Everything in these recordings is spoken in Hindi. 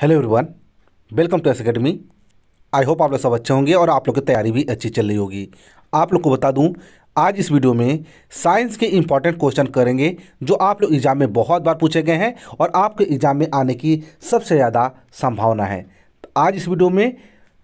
hello everyone welcome to S academy I hope आप लोग सब अच्छे होंगे और आप लोग की तैयारी भी अच्छी चल रही होगी आप लोग को बता दूं आज इस वीडियो में साइंस के इम्पॉर्टेंट क्वेश्चन करेंगे जो आप लोग एग्ज़ाम में बहुत बार पूछे गए हैं और आपके एग्ज़ाम में आने की सबसे ज़्यादा संभावना है आज इस वीडियो में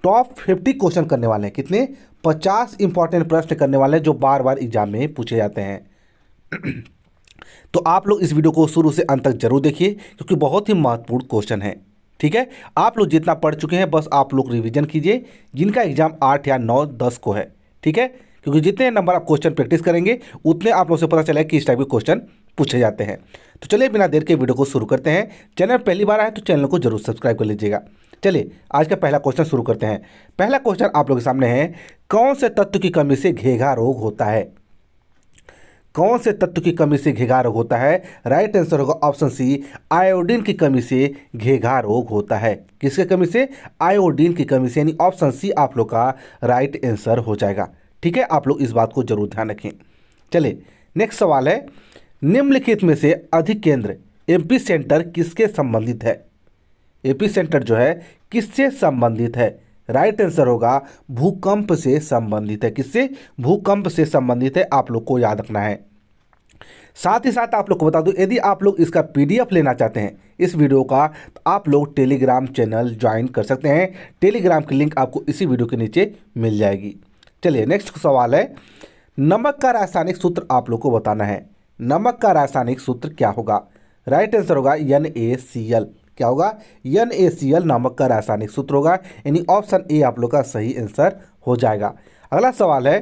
टॉप फिफ्टी क्वेश्चन करने वाले हैं कितने पचास इंपॉर्टेंट प्रश्न करने वाले हैं जो बार बार एग्ज़ाम में पूछे जाते हैं तो आप लोग इस वीडियो को शुरू से अंत तक जरूर देखिए क्योंकि बहुत ही महत्वपूर्ण क्वेश्चन है ठीक है आप लोग जितना पढ़ चुके हैं बस आप लोग रिविजन कीजिए जिनका एग्जाम आठ या नौ दस को है ठीक है क्योंकि जितने नंबर आप क्वेश्चन प्रैक्टिस करेंगे उतने आप लोगों से पता चला कि इस टाइप के क्वेश्चन पूछे जाते हैं तो चलिए बिना देर के वीडियो को शुरू करते हैं चैनल पहली बार आए तो चैनल को जरूर सब्सक्राइब कर लीजिएगा चलिए आज का पहला क्वेश्चन शुरू करते हैं पहला क्वेश्चन आप लोग के सामने है कौन से तत्व की कमी से घेघा रोग होता है कौन से तत्व की कमी से घेघा रोग होता है राइट आंसर होगा ऑप्शन सी आयोडीन की कमी से घेघा रोग होता है किसके कमी से आयोडीन की कमी से यानी ऑप्शन सी आप लोग का राइट आंसर हो जाएगा ठीक है आप लोग इस बात को जरूर ध्यान रखें चले नेक्स्ट सवाल है निम्नलिखित में से अधिक केंद्र एमपी सेंटर किसके संबंधित है एपी सेंटर जो है किससे संबंधित है राइट आंसर होगा भूकंप से संबंधित है किससे भूकंप से संबंधित है आप लोग को याद रखना है साथ ही साथ आप लोग को बता दूं यदि आप लोग इसका पीडीएफ लेना चाहते हैं इस वीडियो का तो आप लोग टेलीग्राम चैनल ज्वाइन कर सकते हैं टेलीग्राम की लिंक आपको इसी वीडियो के नीचे मिल जाएगी चलिए नेक्स्ट सवाल है नमक का रासायनिक सूत्र आप लोग को बताना है नमक का रासायनिक सूत्र क्या होगा राइट आंसर होगा एन ए सी एल क्या होगा एन ए सी एल नामक का रासायनिक सूत्र होगा यानी ऑप्शन ए आप लोग का सही आंसर हो जाएगा अगला सवाल है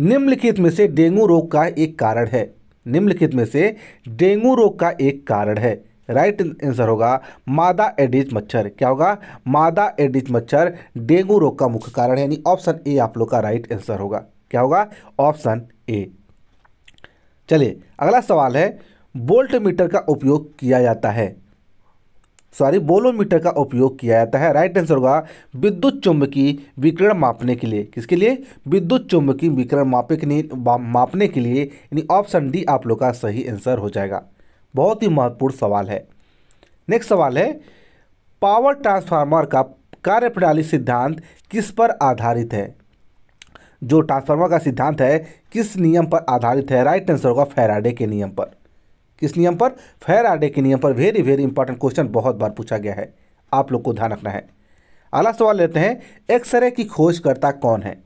निम्नलिखित में से डेंगू रोग का एक कारण है निम्नलिखित में से डेंगू रोग का एक कारण है राइट आंसर होगा मादा एडिज मच्छर क्या होगा मादा एडिज मच्छर डेंगू रोग का मुख्य कारण है यानी ऑप्शन ए आप लोग का राइट आंसर होगा क्या होगा ऑप्शन ए चलिए अगला सवाल है बोल्ट मीटर का उपयोग किया जाता है सॉरी बोलोमीटर का उपयोग किया जाता है राइट आंसर होगा विद्युत चुंबकीय विकिरण मापने के लिए किसके लिए विद्युत चुंबकीय विकिरण मापे के लिए मापने के लिए यानी ऑप्शन डी आप लोग का सही आंसर हो जाएगा बहुत ही महत्वपूर्ण सवाल है नेक्स्ट सवाल है पावर ट्रांसफार्मर का कार्यप्रणाली सिद्धांत किस पर आधारित है जो ट्रांसफार्मर का सिद्धांत है किस नियम पर आधारित है राइट आंसर होगा फेराडे के नियम पर किस नियम पर फेराडे के नियम पर वेरी वेरी इंपॉर्टेंट क्वेश्चन बहुत बार पूछा गया है आप लोग को ध्यान रखना है अगला सवाल लेते हैं एक्सरे की खोजकर्ता कौन है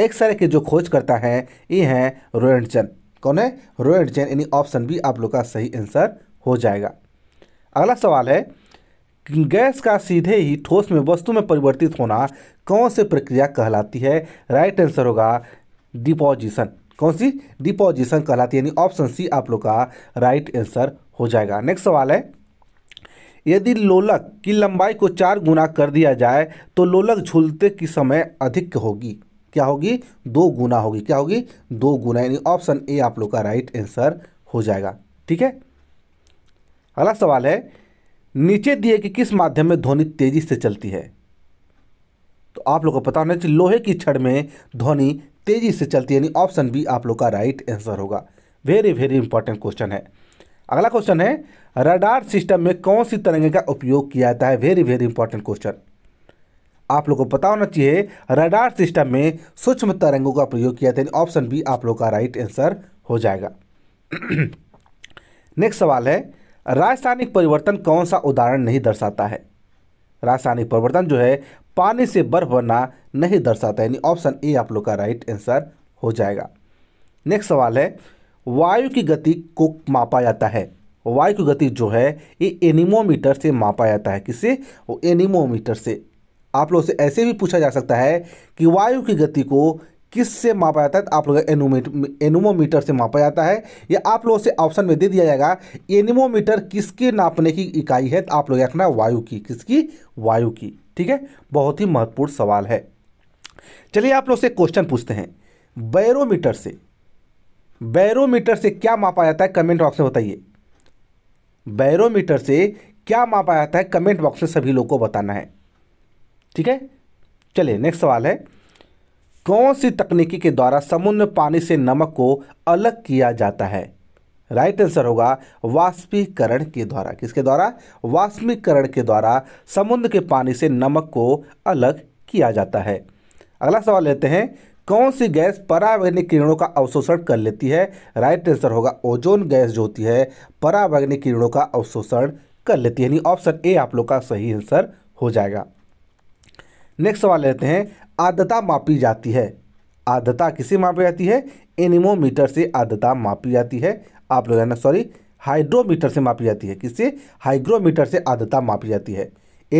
एक्सरे के जो खोजकर्ता हैं है ये हैं रोएंटजन कौन है चैन यानी ऑप्शन भी आप लोग का सही आंसर हो जाएगा अगला सवाल है गैस का सीधे ही ठोस में वस्तु में परिवर्तित होना कौन से प्रक्रिया कहलाती है राइट आंसर होगा डिपोजिशन कौन सी डिपोजिशन कहलाती है यानी ऑप्शन सी आप लोग का राइट आंसर हो जाएगा नेक्स्ट सवाल है यदि लोलक की लंबाई को चार गुना कर दिया जाए तो लोलक झूलते की समय अधिक होगी क्या होगी दो गुना होगी क्या होगी दो गुना यानी ऑप्शन ए आप लोग का राइट आंसर हो जाएगा ठीक है अगला सवाल है नीचे दिए कि किस माध्यम में ध्वनि तेजी से चलती है तो आप लोगों को पता होना चाहिए लोहे की छड़ में ध्वनि तेज़ी से चलती है यानी ऑप्शन बी आप लोग का राइट आंसर होगा वेरी वेरी इंपॉर्टेंट क्वेश्चन है अगला क्वेश्चन है रडार सिस्टम में कौन सी तरंगे का उपयोग किया जाता है वेरी वेरी इंपॉर्टेंट क्वेश्चन आप लोगों को पता होना चाहिए रडार सिस्टम में सूक्ष्म तरंगों का प्रयोग किया जाता है ऑप्शन बी आप लोग का राइट आंसर हो जाएगा नेक्स्ट सवाल है रासायनिक परिवर्तन कौन सा उदाहरण नहीं दर्शाता है रासायनिक परिवर्तन जो है पानी से बर्फ बनना नहीं दर्शाता यानी ऑप्शन ए आप लोग का राइट आंसर हो जाएगा नेक्स्ट सवाल है वायु की गति को मापा जाता है वायु की गति जो है ये एनिमोमीटर से मापा जाता है किससे वो एनिमोमीटर से आप लोग से ऐसे भी पूछा जा सकता है कि वायु की गति को किस से मापा जाता है तो आप लोग एनोमोमीटर से मापा जाता है या आप लोगों से ऑप्शन में दे दिया जाएगा एनिमोमीटर किसके नापने की इकाई है तो आप लोग रखना वायु की किसकी वायु की ठीक है बहुत ही महत्वपूर्ण सवाल है चलिए आप लोग से क्वेश्चन पूछते हैं बैरोमीटर से बैरोमीटर से क्या मापा जाता है कमेंट बॉक्स में बताइए बैरोमीटर से क्या मापा जाता है कमेंट बॉक्स में सभी लोगों को बताना है ठीक है चलिए नेक्स्ट सवाल है कौन सी तकनीकी के द्वारा समुद्र पानी से नमक को अलग किया जाता है राइट आंसर होगा वाष्पीकरण के द्वारा किसके द्वारा वाष्पीकरण के द्वारा समुद्र के पानी से नमक को अलग किया जाता है अगला सवाल लेते हैं कौन सी गैस परावैग्निक किरणों का अवशोषण कर लेती है राइट आंसर होगा ओजोन गैस जो होती है परावैग्निक किरणों का अवशोषण कर लेती है यानी ऑप्शन ए आप लोग का सही आंसर हो जाएगा नेक्स्ट सवाल लेते हैं आर्द्रता मापी जाती है आर्द्रता किसे मापी जाती है एनिमोमीटर से आर्द्रता मापी जाती है आप लोग ना सॉरी हाइड्रोमीटर से मापी जाती है किससे हाइग्रोमीटर से आर्द्रता मापी जाती है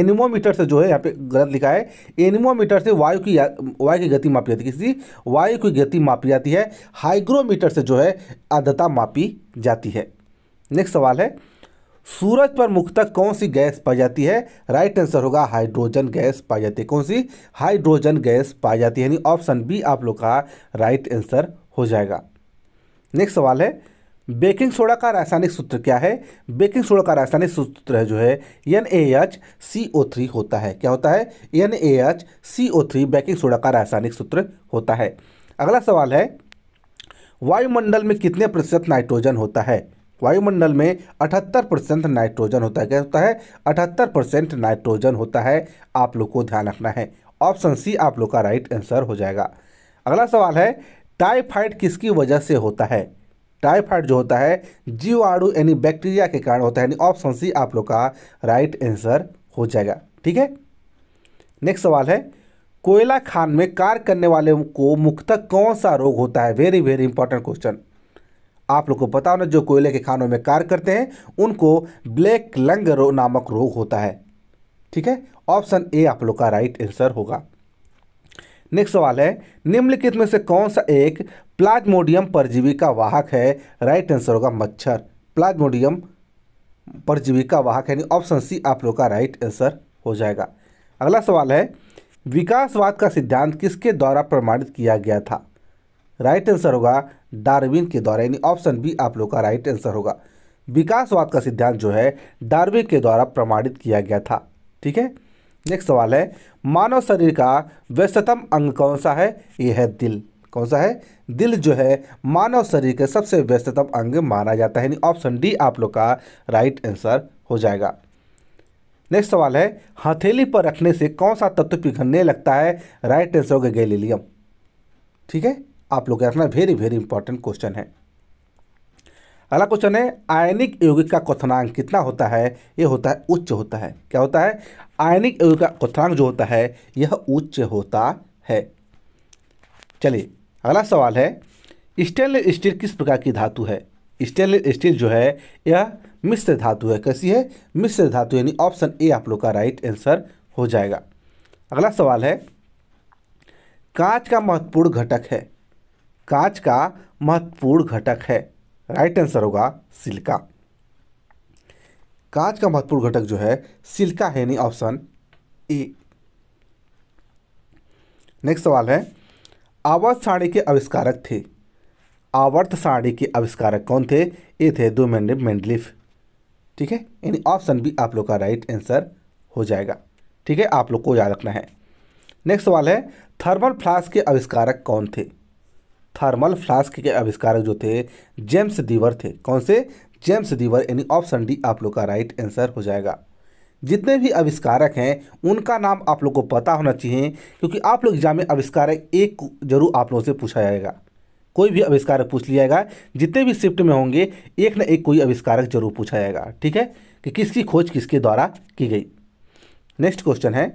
एनिमोमीटर से जो है यहाँ पे गलत लिखा है एनिमोमीटर से वायु की वायु की गति मापी जाती है किसी वायु की गति मापी जाती है हाइग्रोमीटर से जो है आर्द्रता मापी जाती है नेक्स्ट सवाल है सूरज पर मुख्यतः कौन सी गैस पाई जाती है राइट आंसर होगा हाइड्रोजन गैस पाई जाती है कौन सी हाइड्रोजन गैस पाई जाती है यानी ऑप्शन बी आप लोग का राइट आंसर हो जाएगा नेक्स्ट सवाल है बेकिंग सोडा का रासायनिक सूत्र क्या है बेकिंग सोडा का रासायनिक सूत्र जो है N A H C O three होता है क्या होता है N A H C O three baking soda का रासायनिक सूत्र होता है अगला सवाल है वायुमंडल में कितने प्रतिशत नाइट्रोजन होता है वायुमंडल में 78 परसेंट नाइट्रोजन होता है क्या होता है 78 परसेंट नाइट्रोजन होता है आप लोग को ध्यान रखना है ऑप्शन सी आप लोग का राइट आंसर हो जाएगा अगला सवाल है टाइफाइड किसकी वजह से होता है टाइफाइड जो होता है जीवाणु यानी बैक्टीरिया के कारण होता है यानी ऑप्शन सी आप लोग का राइट आंसर हो जाएगा ठीक है नेक्स्ट सवाल है कोयला खान में कार्य करने वाले को मुख्यतः कौन सा रोग होता है वेरी वेरी इंपॉर्टेंट क्वेश्चन आप लोग को पता होना जो कोयले के खानों में कार्य करते हैं उनको ब्लैक लंग रो, नामक रोग होता है ठीक है ऑप्शन ए आप लोग का राइट आंसर होगा नेक्स्ट सवाल है निम्नलिखित में से कौन सा एक प्लाज्मोडियम परजीवी का वाहक है राइट आंसर होगा मच्छर प्लाज्मोडियम परजीवी का वाहक यानी ऑप्शन सी आप लोग का राइट आंसर हो जाएगा अगला सवाल है विकासवाद का सिद्धांत किसके द्वारा प्रमाणित किया गया था राइट आंसर होगा डार्विन के द्वारा यानी ऑप्शन बी आप लोग का राइट आंसर होगा विकासवाद का सिद्धांत जो है डार्विन के द्वारा प्रमाणित किया गया था ठीक है नेक्स्ट सवाल है मानव शरीर का व्यस्तम अंग कौन सा है यह है दिल कौन सा है दिल जो है मानव शरीर के सबसे व्यस्ततम अंग माना जाता है यानी ऑप्शन डी आप लोग का राइट आंसर हो जाएगा नेक्स्ट सवाल है हथेली पर रखने से कौन सा तत्व पिघलने लगता है राइट आंसर होगा गैलीलियम ठीक है आप लोग रखना वेरी वेरी इंपॉर्टेंट क्वेश्चन है अगला क्वेश्चन है आयनिक यौगिक का क्वथनांक कितना होता है यह होता है उच्च होता है क्या होता है आयनिक यौगिक का क्वथनांक जो होता है यह उच्च होता है चलिए अगला सवाल है स्टेनलेस स्टील किस प्रकार की धातु है स्टेनलेस स्टील जो है यह मिश्र धातु है कैसी है मिश्र धातु यानी ऑप्शन ए आप लोग का राइट आंसर हो जाएगा अगला सवाल है कांच का महत्वपूर्ण घटक है कांच का महत्वपूर्ण घटक है राइट आंसर होगा सिल्का कांच का महत्वपूर्ण घटक जो है सिल्का है यानी ऑप्शन ए नेक्स्ट सवाल है आवर्त साड़ी के आविष्कारक थे आवर्त साड़ी के आविष्कारक कौन थे ये थे दो मेंडलिफ ठीक है यानी ऑप्शन बी आप लोग का राइट आंसर हो जाएगा ठीक है आप लोग को याद रखना है नेक्स्ट सवाल है थर्मल फ्लास्क के आविष्कारक कौन थे थर्मल फ्लास्क के आविष्कारक जो थे जेम्स दीवर थे कौन से जेम्स दीवर यानी ऑप्शन डी आप लोग का राइट आंसर हो जाएगा जितने भी आविष्कारक हैं उनका नाम आप लोग को पता होना चाहिए क्योंकि आप लोग एग्जाम में आविष्कारक एक जरूर आप लोगों से पूछा जाएगा कोई भी आविष्कारक पूछ लिया जाएगा जितने भी शिफ्ट में होंगे एक ना एक कोई आविष्कारक जरूर पूछा जाएगा ठीक है कि किसकी खोज किसके द्वारा की गई नेक्स्ट क्वेश्चन है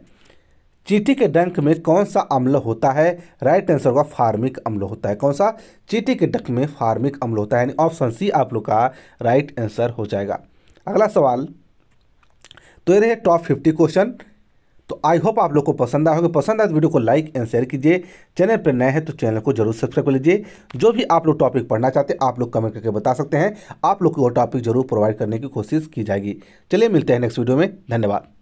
चीटी के डंक में कौन सा अम्ल होता है राइट आंसर होगा फार्मिक अम्ल होता है कौन सा चीटी के डंक में फार्मिक अम्ल होता है यानी ऑप्शन सी आप लोग का राइट आंसर हो जाएगा अगला सवाल तो ये रहे टॉप फिफ्टी क्वेश्चन तो आई होप आप लोग को पसंद आया होगा पसंद आए तो वीडियो को लाइक एंड शेयर कीजिए चैनल पर नए हैं तो चैनल को जरूर सब्सक्राइब कर लीजिए जो भी आप लोग टॉपिक पढ़ना चाहते हैं आप लोग कमेंट करके बता सकते हैं आप लोग को वो टॉपिक जरूर प्रोवाइड करने की कोशिश की जाएगी चलिए मिलते हैं नेक्स्ट वीडियो में धन्यवाद